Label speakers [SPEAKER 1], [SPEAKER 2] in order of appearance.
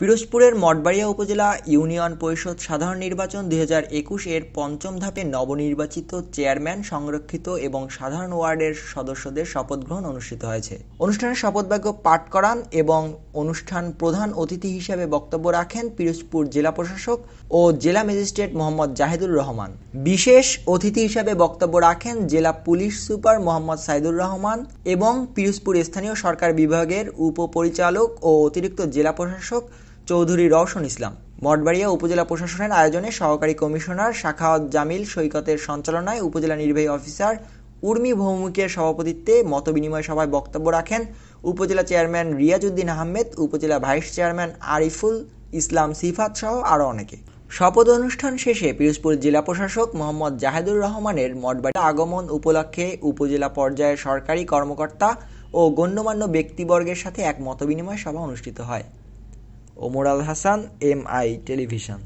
[SPEAKER 1] পিরোজপুরের মঠবাড়িয়া উপজেলা ইউনিয়ন পরিষদ সাধারণ নির্বাচন দু এর একুশের পঞ্চম ধাপে নবনির্বাচিত চেয়ারম্যান সংরক্ষিত এবং সাধারণ ওয়ার্ডের সদস্যদের শপথ গ্রহণ অনুষ্ঠিত হয়েছে অনুষ্ঠানে বাক্য পাঠ করান এবং অনুষ্ঠান প্রধান অতিথি হিসেবে বক্তব্য রাখেন পিরোজপুর জেলা প্রশাসক ও জেলা ম্যাজিস্ট্রেট মোহাম্মদ জাহেদুর রহমান বিশেষ অতিথি হিসেবে বক্তব্য রাখেন জেলা পুলিশ সুপার মোহাম্মদ সাইদুর রহমান এবং পিরোজপুর স্থানীয় সরকার বিভাগের উপপরিচালক ও অতিরিক্ত জেলা প্রশাসক চৌধুরী রওশন ইসলাম মঠবাড়িয়া উপজেলা প্রশাসনের আয়োজনে সহকারী কমিশনার শাখাওয়াত জামিল সৈকতের সঞ্চালনায় উপজেলা নির্বাহী অফিসার উর্মি ভৌমুখের সভাপতিত্বে মতবিনিময় সভায় বক্তব্য রাখেন উপজেলা chairman Uddin Ahmed upazila vice chairman Ariful Islam Sifat সহ আরও অনেকে শপথ অনুষ্ঠান শেষে পিরোজপুর জেলা প্রশাসক মোহাম্মদ জাহেদুর রহমানের মঠবাড়ি আগমন উপলক্ষে উপজেলা পর্যায়ে সরকারি কর্মকর্তা ও গণ্যমান্য ব্যক্তিবর্গের সাথে এক মতবিনিময় সভা অনুষ্ঠিত হয় Omar Al Hasan M I television